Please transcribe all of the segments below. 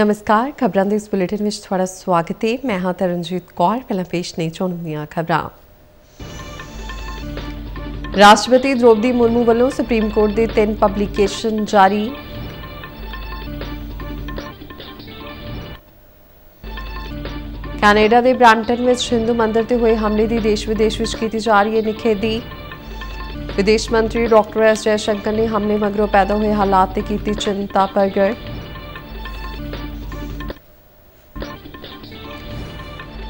ਨਮਸਕਾਰ ਖਬਰਾਂ ਦੇ ਇਸ ਬੁਲੇਟਿਨ ਵਿੱਚ ਤੁਹਾਡਾ ਸਵਾਗਤ ਹੈ ਮੈਂ ਹਾਂ ਤਰਨਜੀਤ ਕੌਰ ਪਹਿਲਾਂ ਪੇਸ਼ ਨੇ ਚੋਣ ਦੀਆਂ ਖਬਰਾਂ ਰਾਸ਼ਟਰਪਤੀ ਦ੍ਰੋਪਦੀ ਮੁਰਮੂ ਵੱਲੋਂ ਸੁਪਰੀਮ ਕੋਰਟ ਦੇ ਤਿੰਨ ਪਬਲੀਕੇਸ਼ਨ ਜਾਰੀ ਕੈਨੇਡਾ ਦੇ ਬ੍ਰੈਂਟਨ ਵਿੱਚ ਹਿੰਦੂ ਮੰਦਰ ਤੇ ਹੋਏ ਹਮਲੇ ਦੀ ਦੇਸ਼ ਵਿਦੇਸ਼ ਵਿੱਚ ਕੀਤੀ ਜਾ ਰਹੀ ਹੈ ਨਿਖੇਧੀ ਵਿਦੇਸ਼ ਮੰਤਰੀ ਡਾਕਟਰ ਐਸ ਜੈ ਸ਼ੰਕਰ ਨੇ ਹਮਲੇ ਮਗਰੋਂ ਪੈਦਾ ਹੋਏ ਹਾਲਾਤ ਤੇ ਕੀਤੀ ਚਿੰਤਾ ਪ੍ਰਗਟ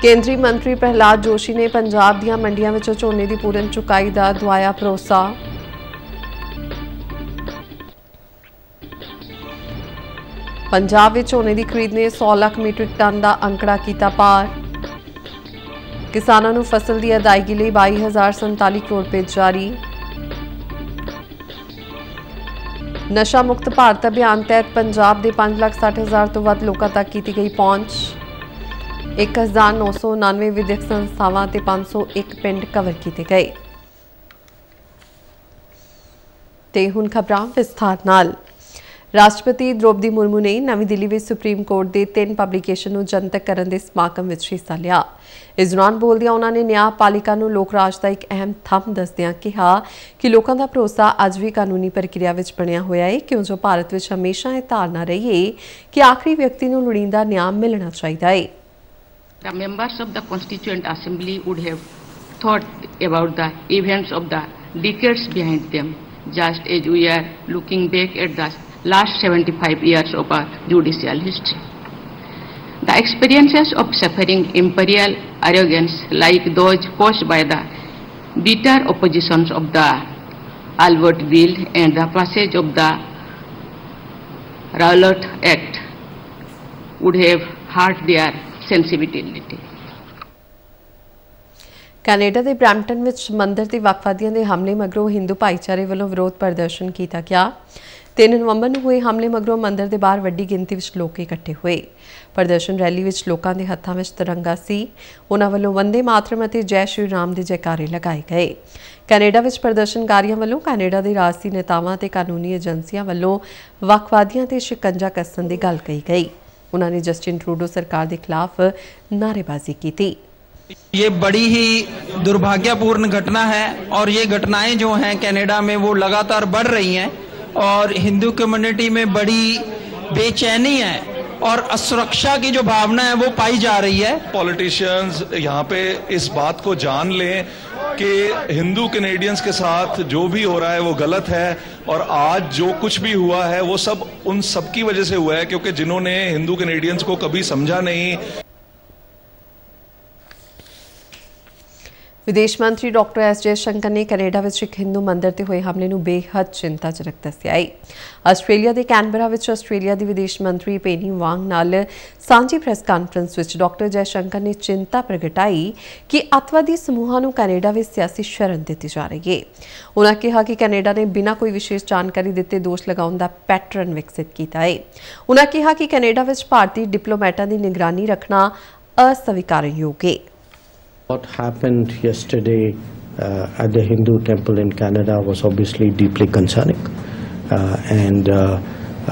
ਕੇਂਦਰੀ ਮੰਤਰੀ ਪ੍ਰਹਿਲਾਦ ਜੋਸ਼ੀ ਨੇ ਪੰਜਾਬ ਦੀਆਂ ਮੰਡੀਆਂ ਵਿੱਚ ਝੋਨੇ ਦੀ ਪੂਰਨ ਚੁਕਾਈ ਦਾ ਦਵਾਇਆ ਭਰੋਸਾ ਪੰਜਾਬ ਵਿੱਚ ਝੋਨੇ ਦੀ ਖਰੀਦ ਨੇ 100 ਲੱਖ ਮੀਟ੍ਰਿਕ ਟਨ ਦਾ ਅੰਕੜਾ ਕੀਤਾ ਪਾਰ ਕਿਸਾਨਾਂ ਨੂੰ ਫਸਲ ਦੀ ਅਦਾਇਗੀ ਲਈ 22047 ਕਰੋੜ ਰੁਪਏ ਜਾਰੀ ਨਸ਼ਾ ਮੁਕਤ ਭਾਰਤ ਅਭਿਆਨ ਤਹਿਤ ਪੰਜਾਬ ਦੇ 560000 ਤੋਂ ਵੱਧ ਲੋਕਾਂ ਤੱਕ ਕੀਤੀ ਗਈ ਪਹੁੰਚ 1999 ਵਿਦਿਅਕ ਸੰਸਥਾਵਾਂ ਤੇ 501 ਪਿੰਡ ਕਵਰ ਕੀਤੇ ਗਏ ਤੇ ਹੁਣ ਖਬਰਾਂ ਵਿਸਥਾਰ ਨਾਲ ਰਾਸ਼ਟਰਪਤੀ ਦ੍ਰੋਪਦੀ ਮੁਰਮੂ ਨੇ ਨਵੀਂ ਦਿੱਲੀ ਵਿੱਚ ਸੁਪਰੀਮ ਕੋਰਟ ਦੇ ਤਿੰਨ ਪਬਲੀਕੇਸ਼ਨ ਨੂੰ ਜਨਤਕ ਕਰਨ ਦੇ ਸਮਾਗਮ ਵਿੱਚ ਹਿੱਸਾ ਲਿਆ ਇਸ ਦੌਰਾਨ ਬੋਲਦਿਆਂ ਉਹਨਾਂ ਨੇ ਨਿਆਂਪਾਲਿਕਾ ਨੂੰ ਲੋਕ ਰਾਜ ਦਾ ਇੱਕ ਅਹਿਮ ਥੰਮ ਦੱਸਦਿਆਂ ਕਿਹਾ ਕਿ ਲੋਕਾਂ ਦਾ ਭਰੋਸਾ ਅੱਜ ਵੀ ਕਾਨੂੰਨੀ ਪ੍ਰਕਿਰਿਆ ਵਿੱਚ ਬਣਿਆ ਹੋਇਆ ਹੈ ਕਿਉਂ ਜੋ ਭਾਰਤ ਵਿੱਚ ਹਮੇਸ਼ਾ ਇਹ ਧਾਰਨਾ ਰਹੀ ਹੈ ਕਿ ਆਖਰੀ ਵਿਅਕਤੀ ਨੂੰ ਲੋੜੀਂਦਾ ਨਿਆਂ ਮਿਲਣਾ ਚਾਹੀਦਾ ਹੈ The members of the Constituent Assembly would have thought about the events of the decades behind them, just as we are looking back at the last 75 years of our judicial history. The experiences of suffering imperial arrogance like those caused by the bitter oppositions of the Albert Bill and the passage of the Rowlatt Act would have hurt their sensibility Canada ਦੇ Brampton ਵਿੱਚ ਮੰਦਰ ਦੇ ਵਕਫਾਦੀਆਂ ਦੇ ਹਮਲੇ ਮਗਰੋਂ ਹਿੰਦੂ ਭਾਈਚਾਰੇ ਵੱਲੋਂ ਵਿਰੋਧ ਪ੍ਰਦਰਸ਼ਨ ਕੀਤਾ ਗਿਆ 3 ਨਵੰਬਰ ਨੂੰ ਹੋਏ ਹਮਲੇ ਮਗਰੋਂ ਮੰਦਰ ਦੇ ਬਾਹਰ ਵੱਡੀ ਗਿਣਤੀ ਵਿੱਚ ਲੋਕ ਇਕੱਠੇ ਹੋਏ ਪ੍ਰਦਰਸ਼ਨ ਰੈਲੀ ਵਿੱਚ ਲੋਕਾਂ ਦੇ ਹੱਥਾਂ ਵਿੱਚ ਤਿਰੰਗਾ ਸੀ ਉਹਨਾਂ ਵੱਲੋਂ ਵੰਦੇ ਮਾਤਰਮ ਅਤੇ ਜੈ ਸ਼੍ਰੀ ਰਾਮ ਦੇ ਜੈਕਾਰੇ ਲਗਾਏ ਗਏ ਕੈਨੇਡਾ ਵਿੱਚ ਪ੍ਰਦਰਸ਼ਨਕਾਰੀਆਂ ਵੱਲੋਂ ਕੈਨੇਡਾ ਦੇ ਰਾਜਸੀ ਨੇਤਾਵਾਂ ਤੇ ਕਾਨੂੰਨੀ ਏਜੰਸੀਆਂ ਵੱਲੋਂ ਵਕਵਾਦੀਆਂ ਤੇ ਸ਼ਿਕੰਜਾ ਕੱਸਣ ਦੀ ਗੱਲ ਕਹੀ ਗਈ उन्होंने जस्टिन ट्रूडो सरकार के खिलाफ नारेबाजी की थी ये बड़ी ही दुर्भाग्यपूर्ण घटना है और ये घटनाएं जो हैं कनाडा में वो लगातार बढ़ रही हैं और हिंदू कम्युनिटी में बड़ी बेचैनी है और असुरक्षा की जो भावना है वो पाई जा रही है पॉलिटिशियंस यहाँ पे इस बात को जान लें कि हिंदू कनेडियंस के साथ जो भी हो रहा है वो गलत है और आज जो कुछ भी हुआ है वो सब उन सब की वजह से हुआ है क्योंकि जिन्होंने हिंदू कनेडियंस को कभी समझा नहीं ਵਿਦੇਸ਼ ਮੰਤਰੀ ਡਾਕਟਰ ਐਸ ਜੇ ਸ਼ੰਕਰ ਨੇ ਕੈਨੇਡਾ ਵਿੱਚ ਇੱਕ ਹਿੰਦੂ ਮੰਦਿਰ ਤੇ ਹੋਏ ਹਮਲੇ ਨੂੰ ਬੇਹੱਦ ਚਿੰਤਾਜਨਕ ਦੱਸਿਆ ਹੈ ਆਸਟ੍ਰੇਲੀਆ ਦੇ ਕੈਨਬਰਾ ਵਿੱਚ ਆਸਟ੍ਰੇਲੀਆ ਦੀ ਵਿਦੇਸ਼ ਮੰਤਰੀ ਪੇਨੀ ਵਾਂਗ ਨਾਲ ਸਾਂਝੀ ਪ੍ਰੈਸ ਕਾਨਫਰੰਸ ਵਿੱਚ ਡਾਕਟਰ ਜੈ ਸ਼ੰਕਰ ਨੇ ਚਿੰਤਾ ਪ੍ਰਗਟਾਈ ਕਿ ਅਤਵਾਦੀ ਸਮੂਹਾਂ ਨੂੰ ਕੈਨੇਡਾ ਵਿੱਚ ਸਿਆਸੀ ਸ਼ਰਨ ਦਿੱਤੀ ਜਾ ਰਹੀ ਹੈ ਉਨ੍ਹਾਂ ਕਿਹਾ ਕਿ ਕੈਨੇਡਾ ਨੇ ਬਿਨਾਂ ਕੋਈ ਵਿਸ਼ੇਸ਼ ਜਾਣਕਾਰੀ ਦਿੱਤੇ ਦੋਸ਼ ਲਗਾਉਣ ਦਾ ਪੈਟਰਨ ਵਿਕਸਿਤ ਕੀਤਾ ਹੈ ਉਨ੍ਹਾਂ ਕਿਹਾ ਕਿ ਕੈਨੇਡਾ ਵਿੱਚ ਭਾਰਤੀ ਡਿਪਲੋਮੈਟਾਂ ਦੀ ਨਿਗਰਾਨੀ ਰੱਖਣਾ ਅਸਵੀਕਾਰਯੋਗ ਹੈ What happened yesterday uh, at the Hindu temple in Canada was obviously deeply concerning. Uh, and uh,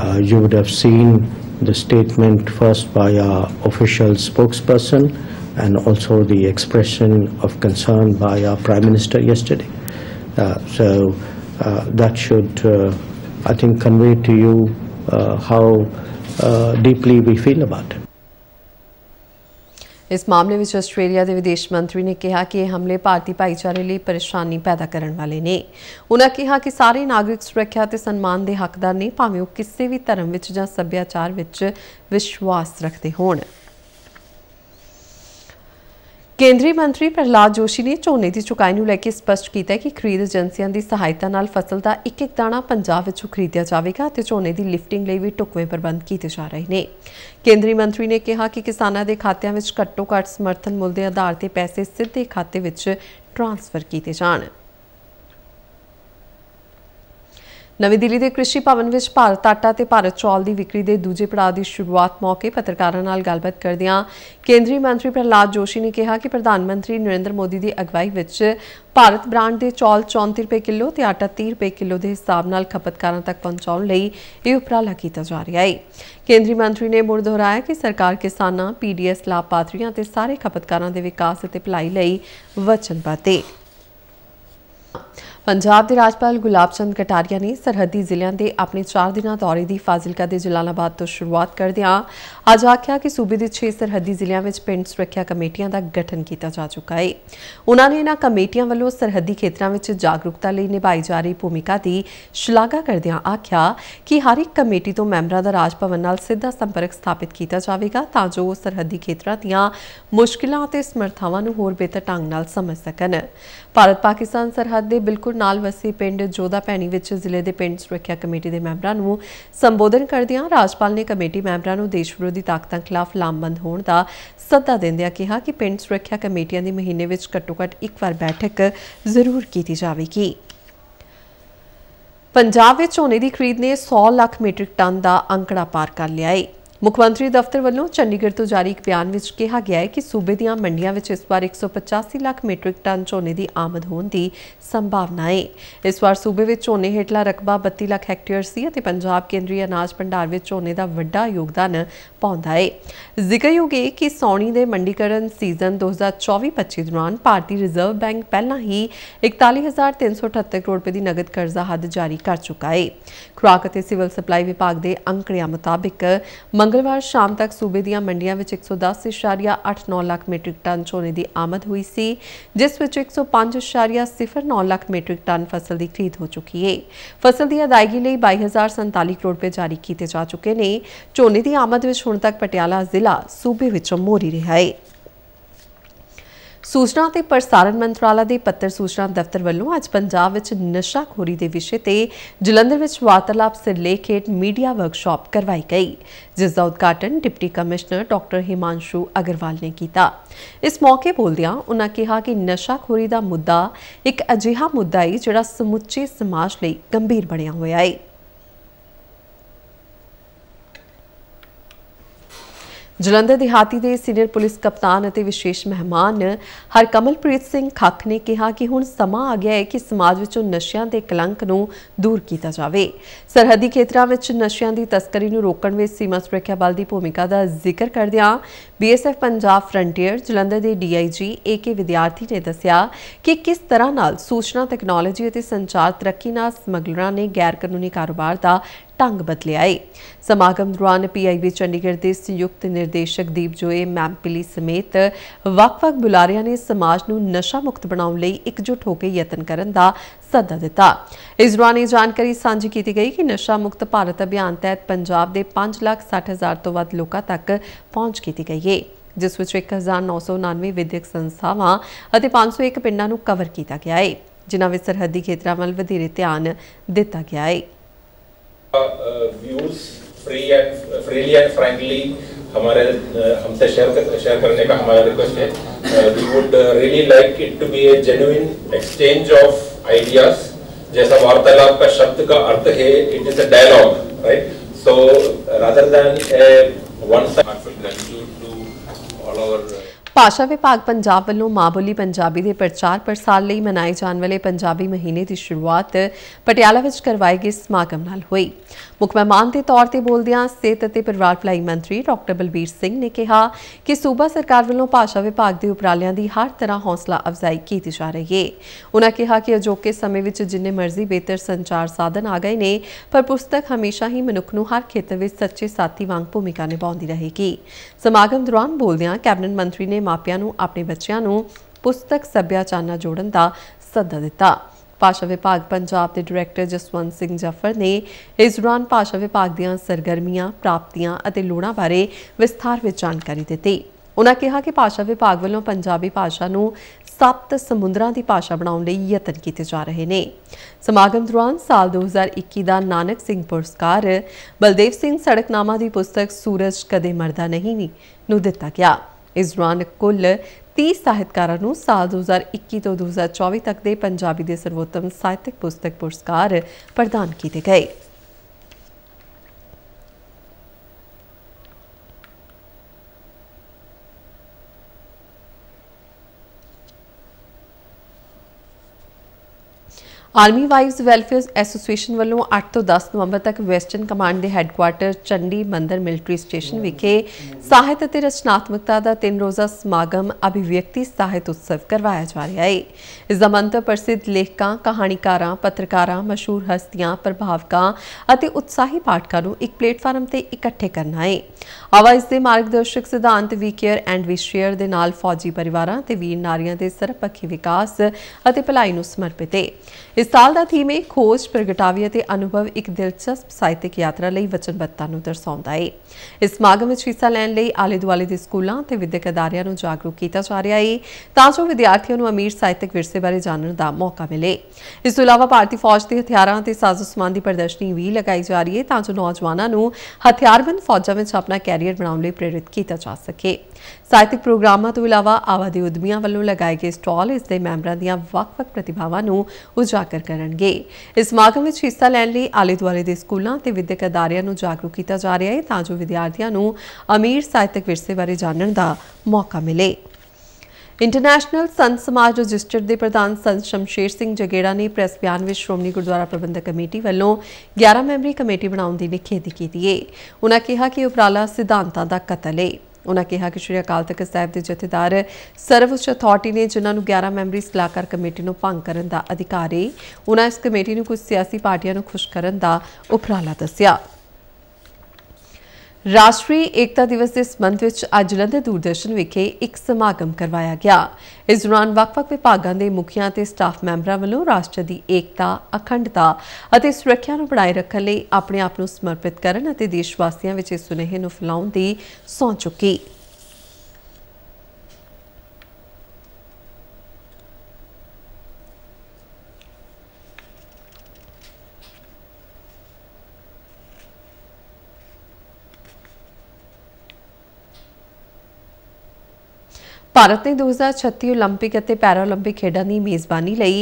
uh you would have seen the statement first by our official spokesperson and also the expression of concern by our Prime Minister yesterday. Uh, so uh, that should, I think, convey to you how deeply we feel about it. ਇਸ ਮਾਮਲੇ ਵਿੱਚ Australia ਦੇ ਵਿਦੇਸ਼ ਮੰਤਰੀ ਨੇ ਕਿਹਾ ਕਿ ਇਹ ਹਮਲੇ ਭਾਰਤੀ ਭਾਈਚਾਰੇ ਲਈ ਪਰੇਸ਼ਾਨੀ ਪੈਦਾ ਕਰਨ ਵਾਲੇ ਨੇ ਉਨ੍ਹਾਂ ਕਿਹਾ ਕਿ ਸਾਰੇ ਨਾਗਰਿਕ ਸੁਰੱਖਿਆ ਅਤੇ ਸਨਮਾਨ ਦੇ ਹੱਕਦਾਰ ਨੇ ਭਾਵੇਂ ਉਹ ਕਿਸੇ ਵੀ ਧਰਮ ਵਿੱਚ ਜਾਂ ਸੱਭਿਆਚਾਰ ਵਿੱਚ ਵਿਸ਼ਵਾਸ ਰੱਖਦੇ ਹੋਣ ਕੇਂਦਰੀ ਮੰਤਰੀ ਪ੍ਰਹਲਾਦ ਜੋਸ਼ੀ ਨੇ ਝੋਨੇ ਦੀ ਚੁਕਾਈ ਨੂੰ ਲੈ ਕੇ ਸਪਸ਼ਟ ਕੀਤਾ ਹੈ ਕਿ ਖਰੀਦ ਏਜੰਸੀਆਂ ਦੀ ਸਹਾਇਤਾ ਨਾਲ ਫਸਲ ਦਾ ਇੱਕ ਇੱਕ ਦਾਣਾ ਪੰਜਾਬ ਵਿੱਚੋਂ ਖਰੀਦਿਆ ਜਾਵੇਗਾ ਅਤੇ ਝੋਨੇ ਦੀ ਲਿਫਟਿੰਗ ਲਈ ਵੀ ਟੁਕਵੇਂ ਪ੍ਰਬੰਧ ਕੀਤੇ ਜਾ ਰਹੇ ਨੇ ਕੇਂਦਰੀ ਮੰਤਰੀ ਨੇ ਕਿਹਾ ਕਿ ਕਿਸਾਨਾਂ ਦੇ ਖਾਤਿਆਂ ਵਿੱਚ ਘੱਟੋ ਘੱਟ ਸਮਰਥਨ ਮੁੱਲ ਦੇ ਆਧਾਰ ਤੇ ਪੈਸੇ ਸਿੱਧੇ ਖਾਤੇ ਵਿੱਚ ਟ੍ਰਾਂਸਫਰ ਕੀਤੇ ਜਾਣ ਨਵੀਂ ਦਿੱਲੀ ਦੇ ਕ੍ਰਿਸ਼ੀ ਭਵਨ ਵਿੱਚ ਭਾਰਤ ਆਟਾ ਤੇ ਭਾਰਤ ਚੌਲ ਦੀ ਵਿਕਰੀ ਦੇ ਦੂਜੇ ਪੜਾਅ ਦੀ ਸ਼ੁਰੂਆਤ ਮੌਕੇ ਪੱਤਰਕਾਰਾਂ ਨਾਲ ਗੱਲਬਾਤ ਕਰਦਿਆਂ ਕੇਂਦਰੀ ਮੰਤਰੀ ਪ੍ਰਹਲਾਦ ਜੋਸ਼ੀ ਨੇ ਕਿਹਾ ਕਿ ਪ੍ਰਧਾਨ ਮੰਤਰੀ ਨਰਿੰਦਰ ਮੋਦੀ ਦੀ ਅਗਵਾਈ ਵਿੱਚ ਭਾਰਤ ਬ੍ਰਾਂਡ ਦੇ ਚੌਲ 34 ਰੁਪਏ ਕਿਲੋ ਤੇ ਆਟਾ 30 ਰੁਪਏ ਕਿਲੋ ਦੇ ਹਿਸਾਬ ਨਾਲ ਖਪਤਕਾਰਾਂ ਤੱਕ ਪਹੁੰਚਾਉਣ ਲਈ ਇਹ ਉਪਰਾਲਾ ਕੀਤਾ ਜਾ ਰਿਹਾ ਹੈ ਕੇਂਦਰੀ ਮੰਤਰੀ ਨੇ ਮੁੜ ਦੁਹਰਾਇਆ ਕਿ ਸਰਕਾਰ ਕਿਸਾਨਾਂ ਪੀਡੀਐਸ ਲਾਭਪਾਤਰੀਆਂ ਤੇ ਸਾਰੇ ਖਪਤਕਾਰਾਂ ਦੇ ਵਿਕਾਸ ਅਤੇ ਭਲਾਈ ਲਈ ਵਚਨਬੱਧ ਹੈ ਪੰਜਾਬ ਦੇ ਰਾਜਪਾਲ ਗੁਲਾਬ ਚੰਦ ਕਟਾਰੀਆ ਨੇ ਸਰਹੱਦੀ ਜ਼ਿਲ੍ਹਿਆਂ ਦੇ ਆਪਣੇ 4 ਦਿਨਾਂ ਦੌਰੇ ਦੀ ਫਾਜ਼ਿਲਕਾ ਦੇ ਜਲਾਲਾਬਾਦ ਤੋਂ ਸ਼ੁਰੂਆਤ ਕਰਦਿਆਂ ਅੱਜ ਆਖਿਆ ਕਿ ਸੂਬੇ ਦੇ 6 ਸਰਹੱਦੀ ਜ਼ਿਲ੍ਹਿਆਂ ਵਿੱਚ ਪਿੰਡ ਸੁਰੱਖਿਆ ਕਮੇਟੀਆਂ ਦਾ ਗਠਨ ਕੀਤਾ ਜਾ ਚੁੱਕਾ ਹੈ ਉਹਨਾਂ ਨੇ ਇਹਨਾਂ ਕਮੇਟੀਆਂ ਵੱਲੋਂ ਸਰਹੱਦੀ ਖੇਤਰਾਂ ਵਿੱਚ ਜਾਗਰੂਕਤਾ ਲਈ ਨਿਭਾਈ ਜਾ ਰਹੀ ਭੂਮਿਕਾ ਦੀ ਸ਼ਲਾਘਾ ਕਰਦਿਆਂ ਆਖਿਆ ਕਿ ਹਰ ਇੱਕ ਕਮੇਟੀ ਤੋਂ ਮੈਂਬਰਾਂ ਦਾ ਰਾਜ ਭਵਨ ਨਾਲ ਸਿੱਧਾ ਸੰਪਰਕ ਸਥਾਪਿਤ ਕੀਤਾ ਜਾਵੇਗਾ ਤਾਂ ਜੋ ਸਰਹੱਦੀ ਖੇਤਰਾਂ ਦੀਆਂ ਮੁਸ਼ਕਲਾਂ ਅਤੇ ਸਮਰਥਾਵਾਂ ਨੂੰ ਹੋਰ ਬਿਹਤਰ ਢੰਗ ਨਾਲ ਸਮਝ ਸਕਣ ਭਾਰਤ ਪਾਕਿਸਤਾਨ ਸਰਹੱਦ ਦੇ ਬਿਲਕੁਲ ਨਾਲ ਵਸੇ ਪਿੰਡ ਜੋਦਾ ਪੈਣੀ ਵਿੱਚ ਜ਼ਿਲ੍ਹੇ ਦੇ ਪਿੰਡ ਸੁਰੱਖਿਆ ਕਮੇਟੀ ਦੇ ਮੈਂਬਰਾਂ ਨੂੰ ਸੰਬੋਧਨ ਕਰਦਿਆਂ ਰਾਜਪਾਲ ਨੇ ਕਮੇਟੀ ਮੈਂਬਰਾਂ ਨੂੰ ਦੇਸ਼ ਵਿਰੋਧੀ ਤਾਕਤਾਂ ਖਿਲਾਫ ਲਾਮਬੰਦ ਹੋਣ ਦਾ ਸੱਦਾ ਦਿੰਦਿਆਂ ਕਿਹਾ ਕਿ ਪਿੰਡ ਸੁਰੱਖਿਆ ਕਮੇਟੀਆਂ ਦੀ ਮਹੀਨੇ ਵਿੱਚ ਘੱਟੋ-ਘੱਟ ਇੱਕ ਵਾਰ ਬੈਠਕ ਜ਼ਰੂਰ ਕੀਤੀ ਜਾਵੇਗੀ। ਪੰਜਾਬ ਵਿੱਚ ਝੋਨੇ ਦੀ ਖਰੀਦ ਨੇ 100 ਲੱਖ ਮੀਟ੍ਰਿਕ ਟਨ ਦਾ ਅੰਕੜਾ ਪਾਰ ਕਰ ਲਿਆ ਹੈ ਮੁੱਖ ਮੰਤਰੀ ਦਫ਼ਤਰ ਵੱਲੋਂ ਚੰਡੀਗੜ੍ਹ ਤੋਂ ਜਾਰੀ ਇੱਕ ਬਿਆਨ ਵਿੱਚ ਕਿਹਾ ਗਿਆ ਹੈ ਕਿ ਸੂਬੇ ਦੀਆਂ ਮੰਡੀਆਂ ਵਿੱਚ ਇਸ ਵਾਰ 185 ਲੱਖ ਮੀਟ੍ਰਿਕ ਟਨ ਝੋਨੇ ਦੀ ਆਮਦ ਹੋਣ ਦੀ ਸੰਭਾਵਨਾ ਹੈ ਇਸ ਵਾਰ ਸੂਬੇ ਵਿੱਚ ਝੋਨੇ ਹੇਠਲਾ ਰਕਬਾ 32 ਲੱਖ ਹੈਕਟੇਅਰ ਸੀ ਅਤੇ ਪੰਜਾਬ ਕੇਂਦਰੀ ਅਨਾਜ ਭੰਡਾਰ ਵਿੱਚ ਝੋਨੇ ਦਾ ਵੱਡਾ ਯੋਗਦਾਨ ਪਾਉਂਦਾ ਹੈ ਜ਼ਿਕਰਯੋਗ ਹੈ ਕਿ ਸੌਣੀ ਦੇ ਮੰਡੀਕਰਨ ਸੀਜ਼ਨ 2024-25 ਦੌਰਾਨ ਭਾਰਤੀ ਰਿਜ਼ਰਵ ਬੈਂਕ ਪਹਿਲਾਂ ਹੀ 41378 ਕਰੋੜ ਰੁਪਏ ਦੀ ਨਗਦ ਕਰਜ਼ਾ ਹੱਦ ਜਾਰੀ ਕਰ ਚੁੱਕਾ ਹੈ ਖੁਰਾਕ ਅਤੇ ਸਿਵਲ ਸਪਲਾਈ ਵਿਭਾਗ ਦੇ ਅੰਕੜਿਆਂ ਮੁਤਾਬਕ ਮੰਗਲਵਾਰ ਸ਼ਾਮ ਤੱਕ ਸੂਬੇ ਦੀਆਂ ਮੰਡੀਆਂ ਵਿੱਚ 110.89 ਲੱਖ ਮੀਟ੍ਰਿਕ ਟਨ ਝੋਨੇ ਦੀ ਆਮਦ ਹੋਈ ਸੀ ਜਿਸ ਵਿੱਚ 105.09 ਲੱਖ ਮੀਟ੍ਰਿਕ ਟਨ ਫਸਲ ਦੀ ਖਰੀਦ ਹੋ ਚੁੱਕੀ ਹੈ ਫਸਲ ਦੀ ਅਦਾਇਗੀ ਲਈ 22047 ਕਰੋੜ ਰੁਪਏ ਜਾਰੀ ਕੀਤੇ ਜਾ ਚੁੱਕੇ ਨੇ ਝੋਨੇ ਦੀ ਆਮਦ ਵਿੱਚ ਹੁਣ ਤੱਕ ਪਟਿਆਲਾ ਜ਼ਿਲ੍ਹਾ ਸੂਬੇ ਵਿੱਚੋਂ ਮੋਰੀ ਰਿਹਾ ਹੈ ਸੂਚਨਾ ਤੇ ਪ੍ਰਸਾਰਣ ਮੰਤਰਾਲਾ ਦੇ ਪੱਤਰ ਸੂਚਨਾ ਦਫ਼ਤਰ ਵੱਲੋਂ ਅੱਜ ਪੰਜਾਬ ਵਿੱਚ ਨਸ਼ਾਖੋਰੀ ਦੇ ਵਿਸ਼ੇ ਤੇ ਜਲੰਧਰ ਵਿੱਚ ਵਾਰਤਾਲਾਪ ਸਿਰਲੇਖੇਟ ਮੀਡੀਆ ਵਰਕਸ਼ਾਪ ਕਰਵਾਈ ਗਈ ਜਿਸ ਦਾ ਉਦਘਾਟਨ deputy commissioner doctor Himanshu Agarwal ਨੇ ਕੀਤਾ ਇਸ ਮੌਕੇ ਬੋਲਦਿਆਂ ਉਨ੍ਹਾਂ ਕਿਹਾ ਕਿ ਨਸ਼ਾਖੋਰੀ ਦਾ ਮੁੱਦਾ ਇੱਕ ਅਜਿਹਾ ਮੁੱਦਾ ਹੈ ਜਿਹੜਾ ਸਮੁੱਚੇ ਸਮਾਜ ਲਈ ਗੰਭੀਰ ਬਣਿਆ ਹੋਇਆ ਹੈ ਜਲੰਧਰ ਦਿਹਾਤੀ ਦੇ ਸੀਨੀਅਰ ਪੁਲਿਸ ਕਪਤਾਨ ਅਤੇ ਵਿਸ਼ੇਸ਼ ਮਹਿਮਾਨ ਹਰਕਮਲਪ੍ਰੀਤ ਸਿੰਘ ਖੱਖ ਨੇ ਕਿਹਾ ਕਿ ਹੁਣ ਸਮਾਂ ਆ ਗਿਆ ਹੈ ਕਿ ਸਮਾਜ ਵਿੱਚੋਂ ਨਸ਼ਿਆਂ ਦੇ ਕਲੰਕ ਨੂੰ ਦੂਰ ਕੀਤਾ ਜਾਵੇ ਸਰਹੱਦੀ ਖੇਤਰਾਂ ਵਿੱਚ ਨਸ਼ਿਆਂ ਦੀ ਤਸਕਰੀ ਨੂੰ ਰੋਕਣ ਵਿੱਚ ਸੀਮਾ ਸੁਰੱਖਿਆ ਬਲ ਦੀ ਭੂਮਿਕਾ ਦਾ ਜ਼ਿਕਰ ਕਰਦਿਆਂ ਬੀਐਸਐਫ ਪੰਜਾਬ ਫਰੰਟੀਅਰ ਜਲੰਧਰ ਦੇ ਡੀਆਈਜੀ ਏਕੇ ਵਿਦਿਆਰਥੀ ਨੇ ਦੱਸਿਆ ਕਿ ਕਿਸ ਤਰ੍ਹਾਂ ਨਾਲ ਸੂਚਨਾ ਟੈਕਨੋਲੋਜੀ ਅਤੇ ਸੰਚਾਰ ਤਰੱਕੀ ਨਾਲ ਸਮਗਲਰਾਂ ਨੇ ਗੈਰ ਕਾਨੂੰਨੀ ਕਾਰੋਬਾਰ ਦਾ ਢੰਗ ਬਦਲਿਆ ਹੈ ਸਮਾਗਮ ਦੌਰਾਨ ਪੀਆਈਬੀ ਚੰਡੀਗੜ੍ਹ ਦੇ ਸੰਯੁਕਤ ਨਿਰਦੇਸ਼ਕ ਦੀਪ ਜੋਏ ਮੈਂਪਲੀ ਸਮੇਤ ਵੱਖ-ਵੱਖ ਬੁਲਾਰਿਆਂ ਨੇ ਸਮਾਜ ਨੂੰ ਨਸ਼ਾ ਮੁਕਤ ਬਣਾਉਣ ਲਈ ਇਕਜੁੱਟ ਹੋ ਕੇ ਯਤਨ ਕਰਨ ਦਾ ਸੱਦਾ ਦਿੱਤਾ ਇਸ ਦੌਰਾਨ ਇਹ ਜਾਣਕਾਰੀ ਸਾਂਝੀ ਕੀਤੀ ਗਈ ਕਿ ਨਸ਼ਾ ਮੁਕਤ ਭਾਰਤ ਅਭਿਆਨ ਤਹਿਤ ਪੰਜਾਬ ਦੇ 5,60,000 ਤੋਂ ਵੱਧ ਲੋਕਾਂ ਤੱਕ ਪਹੁੰਚ ਕੀਤੀ ਗਈ ਹੈ ਜਿਸ ਵਿੱਚ 1999 ਵਿਦਿਅਕ ਸੰਸਥਾਵਾਂ ਅਤੇ 501 ਪਿੰਡਾਂ ਨੂੰ ਕਵਰ ਕੀਤਾ ਗਿਆ ਹੈ ਜਿਨ੍ਹਾਂ ਵਿੱਚ ਸਰਹੱਦੀ ਖੇਤਰਾਂ ਵੱਲ ਵਧੇਰੇ ਧਿਆਨ ਦਿੱਤਾ ਗਿਆ ਹੈ views free and freely and frankly हमारे हमसे शेयर शेयर करने का हमारा रिक्वेस्ट है we would really like it to be a genuine exchange of ideas जैसा वार्तालाप का शब्द का अर्थ है it is a dialogue right so rather than a one side gratitude to all our ਭਾਸ਼ਾ ਵਿਭਾਗ ਪੰਜਾਬ ਵੱਲੋਂ ਮਾਂ ਬੋਲੀ ਪੰਜਾਬੀ ਦੇ ਪ੍ਰਚਾਰ ਪ੍ਰਸਾਰ ਲਈ ਮਨਾਏ ਜਾਣ ਵਾਲੇ ਪੰਜਾਬੀ ਮਹੀਨੇ ਦੀ ਸ਼ੁਰੂਆਤ ਪਟਿਆਲਾ ਵਿੱਚ ਕਰਵਾਏ ਗਏ ਸਮਾਗਮ ਨਾਲ ਹੋਈ ਮੁੱਖ ਮਹਿਮਾਨ ਦੇ ਤੌਰ ਤੇ ਬੋਲਦਿਆਂ ਸਿਹਤ ਅਤੇ ਪਰਿਵਾਰ ਭਲਾਈ ਮੰਤਰੀ ਡਾਕਟਰ ਬਲਬੀਰ ਸਿੰਘ ਨੇ ਕਿਹਾ ਕਿ ਸੂਬਾ ਸਰਕਾਰ ਵੱਲੋਂ ਭਾਸ਼ਾ ਵਿਭਾਗ ਦੇ ਉਪਰਾਲਿਆਂ ਦੀ ਹਰ ਤਰ੍ਹਾਂ ਹੌਸਲਾ ਅਫਜ਼ਾਈ ਕੀਤੀ ਜਾ ਰਹੀ ਹੈ ਉਹਨਾਂ ਕਿਹਾ ਕਿ ਅਜੋਕੇ ਸਮੇਂ ਵਿੱਚ ਜਿੰਨੇ ਮਰਜ਼ੀ ਬਿਹਤਰ ਸੰਚਾਰ ਸਾਧਨ ਆ ਗਏ ਨੇ ਪਰ ਪੁਸਤਕ ਹਮੇਸ਼ਾ ਹੀ ਮਨੁੱਖ ਨੂੰ ਹਰ ਖੇਤਰ ਵਿੱਚ ਸੱਚੇ ਸਾਥੀ ਵਾਂਗ ਭੂਮਿਕਾ ਨਿਭਾਉਂਦੀ ਰਹੇਗੀ ਸਮਾਗਮ ਦੌਰਾਨ ਬੋਲਦਿਆਂ ਕੈਬਨਿਟ ਮੰਤਰੀ ਨੇ ਮਾਪਿਆਂ ਨੂੰ ਆਪਣੇ ਬੱਚਿਆਂ ਨੂੰ ਪੁਸਤਕ ਸੱਭਿਆਚਾਰ ਨਾਲ ਜੋੜਨ ਦਾ ਸੱਦਾ ਦਿੱਤਾ ਭਾਸ਼ਾ ਵਿਭਾਗ ਪੰਜਾਬ ਦੇ ਡਾਇਰੈਕਟਰ ਜਸਵੰਤ ਸਿੰਘ ਜਫਰ ਨੇ ਇਸ ਦੌਰਾਨ ਭਾਸ਼ਾ ਵਿਭਾਗ ਦੀਆਂ ਸਰਗਰਮੀਆਂ ਪ੍ਰਾਪਤੀਆਂ ਅਤੇ ਲੋੜਾਂ ਬਾਰੇ ਵਿਸਥਾਰ ਵਿੱਚ ਜਾਣਕਾਰੀ ਦਿੱਤੀ ਉਨ੍ਹਾਂ ਕਿਹਾ ਕਿ ਭਾਸ਼ਾ ਵਿਭਾਗ ਵੱਲੋਂ ਪੰਜਾਬੀ ਭਾਸ਼ਾ ਨੂੰ ਸੱਤ ਸਮੁੰਦਰਾਂ ਦੀ ਭਾਸ਼ਾ ਬਣਾਉਣ ਲਈ ਯਤਨ ਕੀਤੇ ਜਾ ਰਹੇ ਨੇ ਸਮਾਗਮ ਦੌਰਾਨ ਸਾਲ 2021 ਦਾ ਨਾਨਕ ਸਿੰਘ ਪੁਰਸਕਾਰ ਬਲਦੇਵ ਸਿੰਘ ਸੜਕਨਾਮਾ ਦੀ ਪੁਸਤਕ ਸੂਰਜ ਕਦੇ ਮਰਦਾ ਨਹੀਂ ਨੂੰ ਦਿੱਤਾ ਗਿਆ ਇਸ ਦੌਰਾਨ ਕੁੱਲ 30 ਸਾਹਿਤਕਾਰਾਂ ਨੂੰ ਸਾਲ 2021 ਤੋਂ 2024 ਤੱਕ ਦੇ ਪੰਜਾਬੀ ਦੇ ਸਰਵੋਤਮ ਸਾਹਿਤਕ ਪੁਸਤਕ ਪੁਰਸਕਾਰ ਪ੍ਰਦਾਨ ਕੀਤੇ ਗਏ ਆਰਮੀ ਵਾਈਵਜ਼ ਵੈਲਫੇਅਰ ਐਸੋਸੀਏਸ਼ਨ ਵੱਲੋਂ 8 ਤੋਂ 10 ਨਵੰਬਰ ਤੱਕ ਵੈਸਟਰਨ ਕਮਾਂਡ ਦੇ headquarters Chandimandir military station ਵਿਖੇ ਸਾਹਿਤ ਅਤੇ ਰਚਨਾਤਮਕਤਾ ਦਾ ਤਿੰਨ ਰੋਜ਼ਾ ਸਮਾਗਮ ਅਭਿਵਿਅਕਤੀ ਸਾਹਿਤ ਉਤਸਵ ਕਰਵਾਇਆ ਜਾ ਰਿਹਾ ਹੈ ਇਸ ਦਾ ਮੰਤਵ ਪ੍ਰਸਿੱਧ ਲੇਖਕਾਂ ਕਹਾਣੀਕਾਰਾਂ ਪੱਤਰਕਾਰਾਂ ਮਸ਼ਹੂਰ ਹਸਤੀਆਂ ਪ੍ਰਭਾਵਕਾਂ ਅਤੇ ਉਤਸ਼ਾਹੀ ਪਾਠਕਾਂ ਨੂੰ ਇੱਕ ਪਲੇਟਫਾਰਮ ਤੇ ਇਕੱਠੇ ਕਰਨਾ ਹੈ ਆਵਾਜ਼ ਦੇ ਮਾਰਗਦਰਸ਼ਕ ਸਿਧਾਂਤ we care and we share ਦੇ ਨਾਲ ਫੌਜੀ ਪਰਿਵਾਰਾਂ ਤੇ ਵੀਰ ਨਾਰੀਆਂ ਦੇ ਸਰਪੱਖੀ ਵਿਕਾਸ ਅਤੇ ਭਲਾਈ ਨੂੰ ਸਮਰਪਿਤ ਹੈ ਇਸ ਸਾਲ ਦਾ ਥੀਮ ਹੈ ਖੋਜ ਪ੍ਰਗਟਾਵੇ ਅਤੇ ਅਨੁਭਵ ਇੱਕ ਦਿਲਚਸਪ ਸਾਹਿਤਕ ਯਾਤਰਾ ਲਈ ਵਚਨਬੱਧਤਾ ਨੂੰ ਦਰਸਾਉਂਦਾ ਹੈ ਇਸ ਸਮਾਗਮ ਵਿੱਚ ਹਿੱਸਾ ਲੈਣ ਲਈ ਆਲੇ ਦੁਆਲੇ ਦੇ ਸਕੂਲਾਂ ਤੇ ਵਿਦਿਅਕ ਅਦਾਰਿਆਂ ਨੂੰ ਜਾਗਰੂਕ ਕੀਤਾ ਜਾ ਰਿਹਾ ਹੈ ਤਾਂ ਜੋ ਵਿਦਿਆਰਥੀਆਂ ਨੂੰ ਅਮੀਰ ਸਾਹਿਤਕ ਵਿਰਸੇ ਬਾਰੇ ਜਾਣਨ ਦਾ ਮੌਕਾ ਮਿਲੇ ਇਸ ਤੋਂ ਇਲਾਵਾ ਭਾਰਤੀ ਫੌਜ ਦੇ ਹਥਿਆਰਾਂ ਤੇ ਸਾਜ਼ੋ ਸਮਾਨ ਦੀ ਪ੍ਰਦਰਸ਼ਨੀ ਵੀ ਲਗਾਈ ਜਾ ਰਹੀ ਹੈ ਤਾਂ ਜੋ ਨੌਜਵਾਨਾਂ ਨੂੰ ਹਥਿਆਰਬੰਦ ਫੌਜਾਂ ਵਿੱਚ ਆਪਣਾ ਕੈਰੀਅਰ ਬਣਾਉਣ ਲਈ ਪ੍ਰੇਰਿਤ ਕੀਤਾ ਜਾ ਸਕੇ ਸਾਹਿਤਕ ਪ੍ਰੋਗਰਾਮਾਂ ਤੋਂ ਇਲਾਵਾ ਆਵਾਦੀ ਉਦਮੀਆਂ ਵੱਲੋਂ ਲਗਾਏ ਗਏ ਸਟਾਲ ਇਸ ਦੇ ਮੈਂਬਰਾਂ ਦੀਆਂ ਵੱਖ-ਵੱਖ ਪ੍ਰਤਿਭਾਵਾਂ ਨੂੰ ਉਜਾਗਰ ਉਜਾਗਰ ਕਰਨਗੇ ਇਸ ਮਾਗਮ ਵਿੱਚ ਹਿੱਸਾ ਲੈਣ ਲਈ ਆਲੇ ਦੁਆਲੇ ਦੇ ਸਕੂਲਾਂ ਤੇ ਵਿਦਿਅਕ ਅਦਾਰਿਆਂ ਨੂੰ ਜਾਗਰੂਕ ਕੀਤਾ ਜਾ ਰਿਹਾ ਹੈ ਤਾਂ ਜੋ ਵਿਦਿਆਰਥੀਆਂ ਨੂੰ ਅਮੀਰ ਸਾਹਿਤਕ ਵਿਰਸੇ ਬਾਰੇ ਜਾਣਨ ਦਾ ਮੌਕਾ ਮਿਲੇ ਇੰਟਰਨੈਸ਼ਨਲ ਸੰਤ ਸਮਾਜ ਰਜਿਸਟਰ ਦੇ ਪ੍ਰਧਾਨ ਸੰਤ ਸ਼ਮਸ਼ੇਰ ਸਿੰਘ ਜਗੇੜਾ ਨੇ ਪ੍ਰੈਸ ਬਿਆਨ ਵਿੱਚ ਸ਼੍ਰੋਮਣੀ ਗੁਰਦੁਆਰਾ ਪ੍ਰਬੰਧਕ ਕਮੇਟੀ ਵੱਲੋਂ 11 ਮੈਂਬਰੀ ਕਮੇਟੀ ਬਣਾਉਣ ਦੀ ਨਿਖੇਧੀ ਕੀਤੀ ਹੈ ਉਨ੍ਹਾਂ ਕਿਹਾ ਕਿ ਉਪਰਾਲਾ ਸਿਧਾਂਤਾਂ ਦਾ ਕਤਲ ਹੈ ਉਹਨਾਂ ਕਿਹਾ ਕਿ ਸ਼੍ਰੀ ਅਕਾਲ ਤਖਤ ਸਾਹਿਬ ਦੇ ਜਥੇਦਾਰ ਸਰਵਉੱਚ ਅਥਾਰਟੀ ਨੇ ਜਿਨ੍ਹਾਂ ਨੂੰ 11 ਮੈਂਬਰੀ ਸਲਾਹਕਾਰ ਕਮੇਟੀ ਨੂੰ ਭੰਗ ਕਰਨ ਦਾ ਅਧਿਕਾਰ ਹੈ ਉਹਨਾਂ ਇਸ ਕਮੇਟੀ ਨੂੰ ਕੁਝ ਸਿਆਸੀ ਪਾਰਟੀਆਂ ਨੂੰ ਖੁਸ਼ ਕਰਨ ਦਾ ਉਪਰਾਲਾ ਦੱਸਿਆ ਰਾਸ਼ਟਰੀ ਏਕਤਾ ਦਿਵਸ ਦੇ ਸਬੰਧ ਵਿੱਚ ਅੱਜ ਲੰਦੇ ਦੂਰਦਰਸ਼ਨ ਵਿਖੇ ਇੱਕ ਸਮਾਗਮ ਕਰਵਾਇਆ ਗਿਆ ਇਸ ਦੌਰਾਨ ਵੱਖ-ਵੱਖ ਵਿਭਾਗਾਂ ਦੇ ਮੁਖੀਆਂ ਤੇ ਸਟਾਫ ਮੈਂਬਰਾਂ ਵੱਲੋਂ ਰਾਸ਼ਟਰ ਦੀ ਏਕਤਾ, ਅਖੰਡਤਾ ਅਤੇ ਸੁਰੱਖਿਆ ਨੂੰ ਬਣਾਈ ਰੱਖਣ ਲਈ ਆਪਣੇ ਆਪ ਨੂੰ ਸਮਰਪਿਤ ਕਰਨ ਅਤੇ ਦੇਸ਼ ਵਾਸੀਆਂ ਵਿੱਚ ਇਸ ਸੁਨੇਹੇ ਨੂੰ ਫੈਲਾਉਣ ਦੀ ਸੌਂ ਚੁੱਕੀ ਭਾਰਤ ਨੇ 2036 올림픽 ਅਤੇ ਪੈਰਾਲੰਪਿਕ ਖੇਡਾਂ ਦੀ ਮੇਜ਼ਬਾਨੀ ਲਈ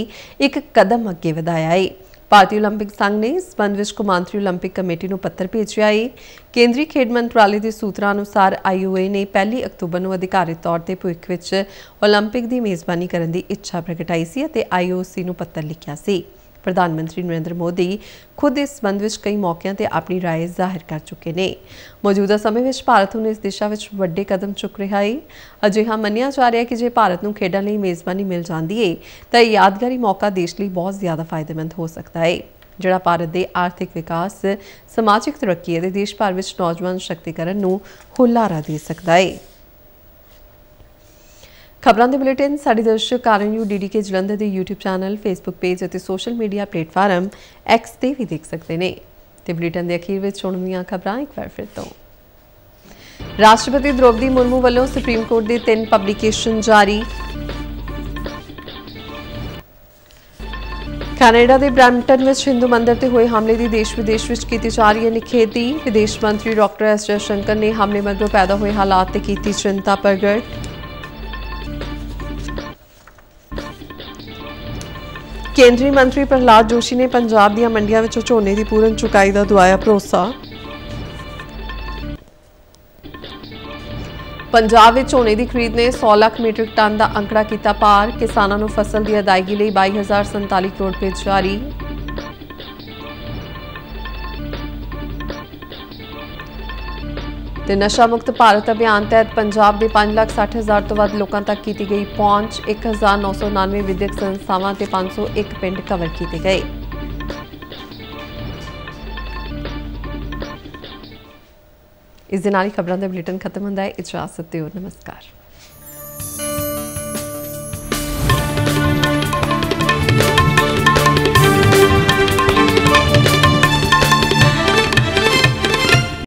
ਇੱਕ ਕਦਮ ਅੱਗੇ ਵਧਾਇਆ ਹੈ ਭਾਰਤੀ 올림픽 ਸੰਘ ਨੇ ਸਪੰਦਵਿਸ਼ ਵਿੱਚ 올림픽 ਕਮੇਟੀ ਨੂੰ ਪੱਤਰ ਭੇਜਿਆ ਹੈ ਕੇਂਦਰੀ ਖੇਡ ਮੰਤਰਾਲੇ ਦੇ ਸੂਤਰਾਂ ਅਨੁਸਾਰ ਆਈਓਏ ਨੇ 1 ਅਕਤੂਬਰ ਨੂੰ ਅਧਿਕਾਰਿਤ ਤੌਰ ਤੇ ਭੁਇਖ ਵਿੱਚ 올림픽 ਦੀ ਮੇਜ਼ਬਾਨੀ ਕਰਨ ਦੀ ਇੱਛਾ ਪ੍ਰਗਟਾਈ ਸੀ ਅਤੇ ਆਈਓਸੀ ਨੂੰ ਪੱਤਰ ਲਿਖਿਆ ਸੀ ਪ੍ਰਧਾਨ ਮੰਤਰੀ ਨਰਿੰਦਰ ਮੋਦੀ ਖੁਦ ਇਸ ਸੰਬੰਧ ਵਿੱਚ ਕਈ ਮੌਕਿਆਂ ਤੇ ਆਪਣੀ رائے ਜ਼ਾਹਿਰ ਕਰ ਚੁੱਕੇ ਨੇ ਮੌਜੂਦਾ ਸਮੇਂ ਵਿੱਚ ਭਾਰਤ ਨੂੰ ਇਸ ਦਿਸ਼ਾ ਵਿੱਚ ਵੱਡੇ ਕਦਮ ਚੁੱਕ ਰਿਹਾ ਹੈ ਅਜਿਹਾ ਮੰਨਿਆ ਜਾ ਰਿਹਾ ਕਿ ਜੇ ਭਾਰਤ ਨੂੰ ਖੇਡਾਂ ਲਈ ਮੇਜ਼ਬਾਨੀ ਮਿਲ ਜਾਂਦੀ ਹੈ ਤਾਂ ਇਹ ਯਾਦਗਾਰੀ ਮੌਕਾ ਦੇਸ਼ ਲਈ ਬਹੁਤ ਜ਼ਿਆਦਾ ਫਾਇਦੇਮੰਦ ਹੋ ਸਕਦਾ ਹੈ ਜਿਹੜਾ ਭਾਰਤ ਦੇ ਆਰਥਿਕ ਵਿਕਾਸ ਸਮਾਜਿਕ ਤਰੱਕੀ ਅਤੇ ਦੇਸ਼ ਭਰ ਵਿੱਚ ਨੌਜਵਾਨ ਸ਼ਕਤੀਕਰਨ ਨੂੰ ਹੁਲਾਰਾ ਦੇ ਸਕਦਾ ਹੈ ਖਬਰਾਂ ਦੇ ਬੁਲੇਟਿਨ ਸਾਡੇ ਦਰਸ਼ਕ ਆਰਐਨਯੂ ਡੀਡੀਕੇ ਜਲੰਧਰ ਦੇ YouTube ਚੈਨਲ Facebook ਪੇਜ ਅਤੇ ਸੋਸ਼ਲ ਮੀਡੀਆ ਪਲੇਟਫਾਰਮ X ਤੇ ਵੀ ਦੇਖ ਸਕਦੇ ਨੇ ਤੇ ਬੁਲੇਟਿਨ ਦੇ ਅਖੀਰ ਵਿੱਚ ਸੁਣਨੀਆਂ ਖਬਰਾਂ ਇੱਕ ਵਾਰ ਫਿਰ ਤੋਂ ਰਾਸ਼ਟਰਪਤੀ ਦ੍ਰੋਪਦੀ ਮੁਰਮੂ ਵੱਲੋਂ ਸੁਪਰੀਮ ਕੋਰਟ ਦੇ ਤਿੰਨ ਪਬਲੀਕੇਸ਼ਨ ਜਾਰੀ ਕੈਨੇਡਾ ਦੇ ਬ੍ਰੈਂਟਨ ਵਿੱਚ ਹਿੰਦੂ ਮੰਦਰ ਤੇ ਹੋਏ ਹਮਲੇ ਦੀ ਦੇਸ਼ ਵਿਦੇਸ਼ ਵਿੱਚ ਕੀਤੀ ਜਾ ਰਹੀ ਹੈ ਨਿਖੇਧੀ ਵਿਦੇਸ਼ ਮੰਤਰੀ ਡਾਕਟਰ ਐਸ ਸ਼ੰਕਰ ਨੇ ਹਮਲੇ ਮਗਰੋਂ ਪੈਦਾ ਹੋਏ ਹਾਲਾਤ ਤੇ ਕੀਤੀ ਚਿੰਤਾ ਪ੍ਰਗਟ ਕੇਂਦਰੀ ਮੰਤਰੀ ਪ੍ਰਹਲਾਦ ਜੋਸ਼ੀ ਨੇ ਪੰਜਾਬ ਦੀਆਂ ਮੰਡੀਆਂ ਵਿੱਚ ਝੋਨੇ ਦੀ ਪੂਰਨ ਚੁਕਾਈ ਦਾ ਦੁਆਇਆ ਭਰੋਸਾ ਪੰਜਾਬ ਵਿੱਚ ਝੋਨੇ ਦੀ ਖਰੀਦ ਨੇ 100 ਲੱਖ ਮੀਟ੍ਰਿਕ ਟਨ ਦਾ ਅੰਕੜਾ ਕੀਤਾ ਪਾਰ ਕਿਸਾਨਾਂ ਨੂੰ ਫਸਲ ਦੀ ਅਦਾਇਗੀ ਲਈ 22047 ਕਰੋੜ ਰੁਪਏ ਜਾਰੀ ਤੇ ਨਸ਼ਾ ਮੁਕਤ ਭਾਰਤ ਅਭਿਆਨ ਤਹਿਤ ਪੰਜਾਬ ਦੇ 560000 ਤੋਂ ਵੱਧ ਲੋਕਾਂ ਤੱਕ ਕੀਤੀ ਗਈ ਪਹੁੰਚ 1999 ਵਿਦਿਅਕ ਸੰਸਥਾਵਾਂ ਤੇ 501 ਪਿੰਡ ਕਵਰ ਕੀਤੇ ਗਏ ਇਸ ਦਿਨ ਦੀ ਖਬਰਾਂ ਦਾ ਬੁਲੇਟਿਨ ਖਤਮ ਹੁੰਦਾ ਹੈ ਇਜਾਜ਼ਤ ਦਿਓ ਨਮਸਕਾਰ